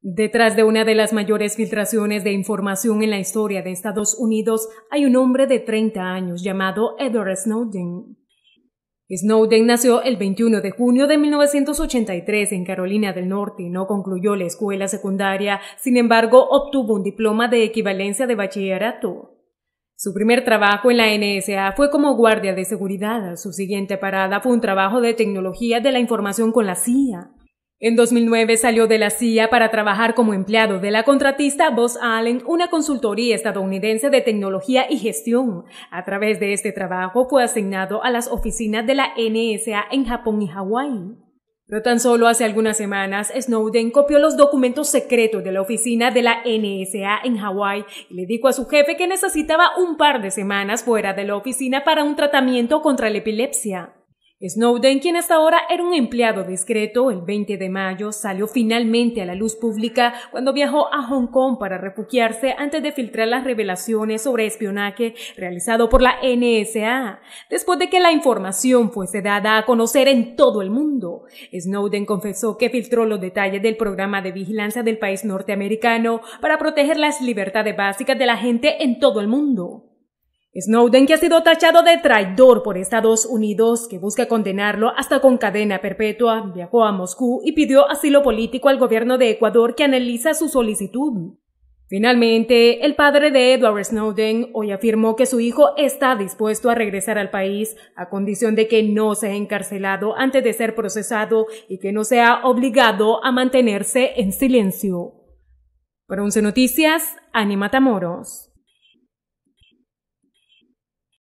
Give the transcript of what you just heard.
Detrás de una de las mayores filtraciones de información en la historia de Estados Unidos hay un hombre de 30 años llamado Edward Snowden. Snowden nació el 21 de junio de 1983 en Carolina del Norte y no concluyó la escuela secundaria, sin embargo obtuvo un diploma de equivalencia de bachillerato. Su primer trabajo en la NSA fue como guardia de seguridad, su siguiente parada fue un trabajo de tecnología de la información con la CIA. En 2009 salió de la CIA para trabajar como empleado de la contratista Boss Allen, una consultoría estadounidense de tecnología y gestión. A través de este trabajo fue asignado a las oficinas de la NSA en Japón y Hawái. Pero tan solo hace algunas semanas, Snowden copió los documentos secretos de la oficina de la NSA en Hawái y le dijo a su jefe que necesitaba un par de semanas fuera de la oficina para un tratamiento contra la epilepsia. Snowden, quien hasta ahora era un empleado discreto, el 20 de mayo salió finalmente a la luz pública cuando viajó a Hong Kong para refugiarse antes de filtrar las revelaciones sobre espionaje realizado por la NSA, después de que la información fuese dada a conocer en todo el mundo. Snowden confesó que filtró los detalles del programa de vigilancia del país norteamericano para proteger las libertades básicas de la gente en todo el mundo. Snowden, que ha sido tachado de traidor por Estados Unidos, que busca condenarlo hasta con cadena perpetua, viajó a Moscú y pidió asilo político al gobierno de Ecuador que analiza su solicitud. Finalmente, el padre de Edward Snowden hoy afirmó que su hijo está dispuesto a regresar al país a condición de que no sea encarcelado antes de ser procesado y que no sea obligado a mantenerse en silencio. Para Noticias, Anima